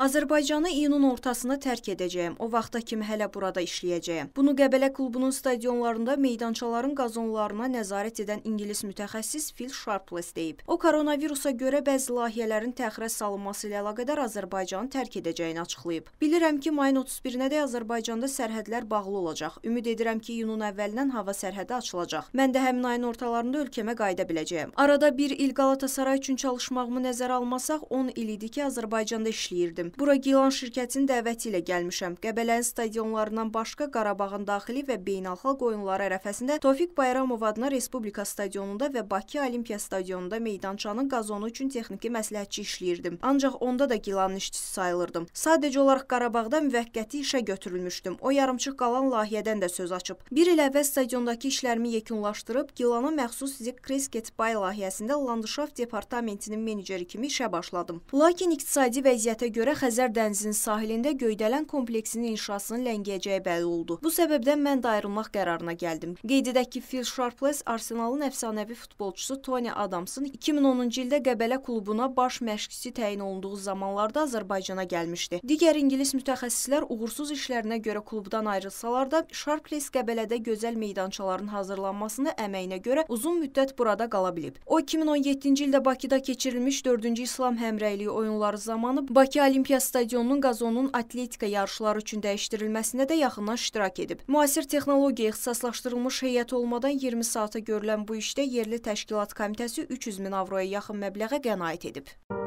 Azərbaycanı iyunun ortasını tərk edəcəyəm. O vaxta kimi hələ burada işləyəcəyəm. Bunu Qəbələ klubunun stadionlarında meydançaların qazonlarına nəzarət edən ingilis mütəxəssis Phil Sharpless deyib. O koronavirusa görə bəzi layihələrin təxirə salınması ilə əlaqədar Azərbaycanı tərk edəcəyini açıqlayıb. Bilirəm ki, mayın 31-nədək Azərbaycanda sərhədlər bağlı olacaq. Ümid edirəm ki, iyunun əvvəlindən hava sərhədi açılacaq. Mən də həmin ayın ortalarında ölkəmə qayıda biləcəyəm. Arada bir il Qalatasaray üçün çalışmağımı nəzərə almasaq, 10 il idi ki, Azərbaycanda işləyirdim. Bura Gilan şirkətinin dəvəti ilə gəlmişəm. Qəbələnin stadionlarından başqa Qarabağın daxili və beynəlxalq oyunları ərəfəsində Tofiq Bayramov adına Respublika stadionunda və Bakı Olimpiya stadionunda meydançanın qazonu üçün texniki məsləhətçi işləyirdim. Ancaq onda da Gilanın işçisi sayılırdım. Sadəcə olaraq Qarabağda müvəqqəti işə götürülmüşdüm. O yarımçıq qalan layihədən də söz açıb. Bir il əvvəl stadiondakı işlərimi yekunlaşdırıb Gilana məxsus Zik Kresket Bay layihəsində Landşaft departamentinin meneceri kimi işə başladım. Lakin iqtisadi vəziyyətə görə Xəzər dənizinin sahilində Göydələn kompleksinin inşasının ləngiyəcəyi bəlli oldu. Bu səbəbdən mən də ayrılmaq qərarına gəldim. Qeyd edək ki, Phil Sharpless Arsenalın əfsanəvi futbolçusu Tony Adamsın 2010-cu ildə Qəbələ klubuna baş məşqçisi təyin olunduğu zamanlarda Azərbaycana gəlmişdi. Digər ingilis mütəxəssislər uğursuz işlərinə görə klubdan ayrılsalar da, Sharpless Qəbələdə gözəl meydançaların hazırlanmasını əməyinə görə uzun müddət burada qala bilib. O 2017-ci ildə Bakıda keçirilmiş 4-cü İslam həmrəyliyi oyunları zamanı Bakı Olimpiya Olimpiya stadionunun qazonun atletika yarışları üçün dəyişdirilməsinə də yaxından iştirak edib. Müasir texnologiya ixtisaslaşdırılmış heyət olmadan 20 saata görülən bu işdə yerli təşkilat komitəsi 300 min avroya yaxın məbləğə qənaət edib.